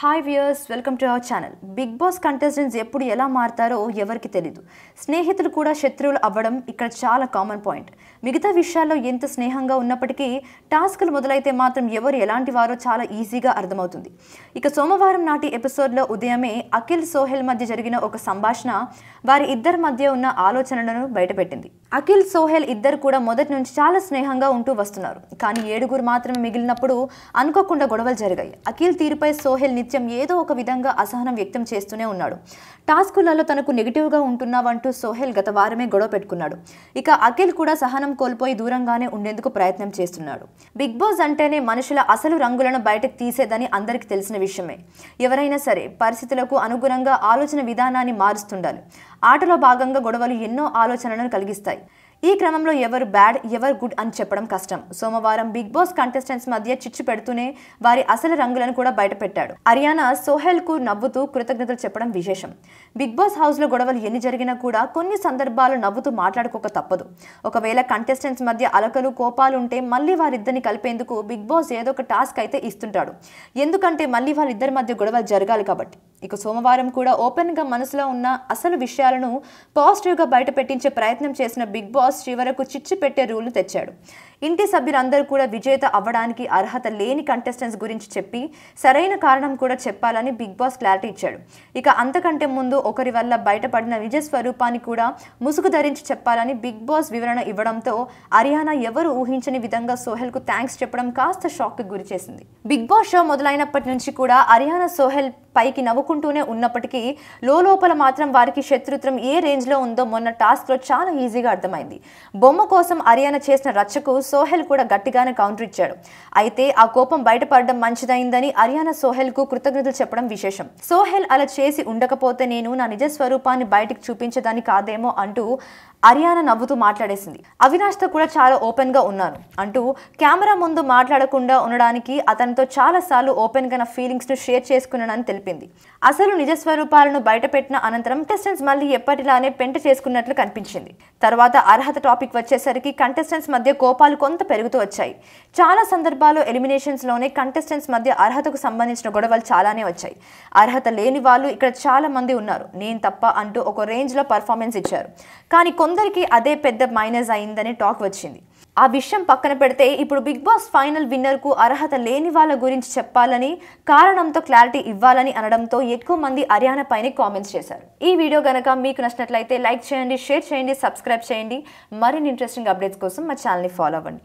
hi viewers welcome to our channel Bigg Boss contestants ఎప్పుడు ఎలా మారుతారో ఎవరికి తెలీదు స్నేహితులు కూడా శత్రువులు అవ్వడం ఇక్కడ చాలా కామన్ పాయింట్ మిగతా విషయాల్లో ఎంత స్నేహంగా ఉన్నప్పటికీ టాస్కులు మొదలైతే మాత్రం ఎవరు ఎలాంటి వారో చాలా ఈజీగా అర్థమవుతుంది ఇక సోమవారం నాటి ఎపిసోడ్లో ఉదయమే అఖిల్ సోహెల్ మధ్య జరిగిన ఒక సంభాషణ వారి ఇద్దరి మధ్య ఉన్న ఆలోచనలను బయటపెట్టింది అఖిల్ సోహెల్ ఇద్దరు కూడా మొదటి నుంచి చాలా స్నేహంగా ఉంటూ వస్తున్నారు కానీ ఏడుగురు మాత్రమే మిగిలినప్పుడు అనుకోకుండా గొడవలు జరిగాయి అఖిల్ తీరుపై సోహెల్ నిత్యం ఏదో ఒక విధంగా అసహనం వ్యక్తం చేస్తూనే ఉన్నాడు టాస్కులలో తనకు నెగిటివ్గా ఉంటున్నావంటూ సోహెల్ గత వారమే గొడవ పెట్టుకున్నాడు ఇక అఖిల్ కూడా సహనం కోల్పోయి దూరంగానే ఉండేందుకు ప్రయత్నం చేస్తున్నాడు బిగ్ బాస్ అంటేనే మనుషుల అసలు రంగులను బయటకు తీసేదని అందరికీ తెలిసిన విషయమే ఎవరైనా సరే పరిస్థితులకు అనుగుణంగా ఆలోచన విధానాన్ని మారుస్తుండాలి ఆటలో భాగంగా గొడవలు ఎన్నో ఆలోచనలను కలిగిస్తాయి ఈ క్రమంలో ఎవరు బ్యాడ్ ఎవరు గుడ్ అని చెప్పడం కష్టం సోమవారం బిగ్ బాస్ కంటెస్టెంట్స్ మధ్య చిచ్చు పెడుతూనే వారి అసలు రంగులను కూడా బయటపెట్టాడు అరియానా సోహెల్ కు నవ్వుతూ కృతజ్ఞతలు చెప్పడం విశేషం బిగ్ బాస్ హౌస్ లో గొడవలు ఎన్ని జరిగినా కూడా కొన్ని సందర్భాలు నవ్వుతూ మాట్లాడుకోక తప్పదు ఒకవేళ కంటెస్టెంట్స్ మధ్య అలకలు కోపాలు ఉంటే మళ్ళీ వారిద్దరిని కలిపేందుకు బిగ్ బాస్ ఏదో ఒక టాస్క్ అయితే ఇస్తుంటాడు ఎందుకంటే మళ్ళీ వారిద్దరి మధ్య గొడవలు జరగాలి కాబట్టి ఇక సోమవారం కూడా ఓపెన్గా మనసులో ఉన్న అసలు విషయాలను పాజిటివ్గా బయట పెట్టించే ప్రయత్నం చేసిన బిగ్ బాస్ చివరకు చిచ్చు పెట్టే రూల్ను తెచ్చాడు ఇంటి సభ్యులందరూ కూడా విజేత అవ్వడానికి అర్హత లేని కంటెస్టెంట్స్ గురించి చెప్పి సరైన కారణం కూడా చెప్పాలని బిగ్ బాస్ క్లారిటీ ఇచ్చాడు ఇక అంతకంటే ముందు ఒకరి వల్ల బయటపడిన నిజ స్వరూపాన్ని కూడా ముసుగు ధరించి చెప్పాలని బిగ్ బాస్ వివరణ ఇవ్వడంతో హర్యానా ఎవరు ఊహించని విధంగా సోహెల్కు థ్యాంక్స్ చెప్పడం కాస్త షాక్కి గురిచేసింది బిగ్ బాస్ షో మొదలైనప్పటి నుంచి కూడా హర్యానా సోహెల్ పైకి నవ్వు నవ్వుకుంటూనే ఉన్నప్పటికీ లోపల మాత్రం వారికి శత్రుత్వం ఏ రేంజ్లో ఉందో మొన్న టాస్క్లో చాలా ఈజీగా అర్థమైంది బొమ్మ కోసం అరియానా చేసిన రచ్చకు సోహెల్ కూడా గట్టిగానే కౌంటర్ ఇచ్చాడు అయితే ఆ కోపం బయటపడడం మంచిదైందని అరియానా సోహెల్కు కృతజ్ఞతలు చెప్పడం విశేషం సోహెల్ అలా చేసి ఉండకపోతే నేను నా నిజ స్వరూపాన్ని బయటకు చూపించదని కాదేమో అంటూ అరియానా నవ్వుతూ మాట్లాడేసింది అవినాష్తో కూడా చాలా ఓపెన్గా ఉన్నాను అంటూ కెమెరా ముందు మాట్లాడకుండా ఉండడానికి అతనితో చాలాసార్లు ఓపెన్గా నా ఫీలింగ్స్ను షేర్ చేసుకున్నానని తెలిపింది అసలు నిజస్వరూపాలను బయటపెట్టిన అనంతరం కంటెస్టెంట్స్ మళ్ళీ ఎప్పటిలానే పెంట చేసుకున్నట్లు కనిపించింది తర్వాత అర్హత టాపిక్ వచ్చేసరికి కంటెస్టెంట్స్ మధ్య కోపాలు కొంత పెరుగుతూ వచ్చాయి చాలా సందర్భాల్లో ఎలిమినేషన్స్లోనే కంటెస్టెంట్స్ మధ్య అర్హతకు సంబంధించిన గొడవలు చాలానే వచ్చాయి అర్హత లేని వాళ్ళు ఇక్కడ చాలా మంది ఉన్నారు నేను తప్ప అంటూ ఒక రేంజ్లో పర్ఫార్మెన్స్ ఇచ్చారు కానీ కొందరికి అదే పెద్ద మైనస్ అయిందనే టాక్ వచ్చింది ఆ విషయం పక్కన పెడితే ఇప్పుడు బిగ్ బాస్ ఫైనల్ విన్నర్కు అర్హత లేని వాళ్ళ గురించి చెప్పాలని కారణంతో క్లారిటీ ఇవ్వాలని అనడంతో ఎక్కువ మంది హర్యానా పైన కామెంట్స్ చేశారు ఈ వీడియో గనక మీకు నచ్చినట్లయితే లైక్ చేయండి షేర్ చేయండి సబ్స్క్రైబ్ చేయండి మరిన్ని ఇంట్రెస్టింగ్ అప్డేట్స్ కోసం మా ఛానల్ని ఫాలో అవ్వండి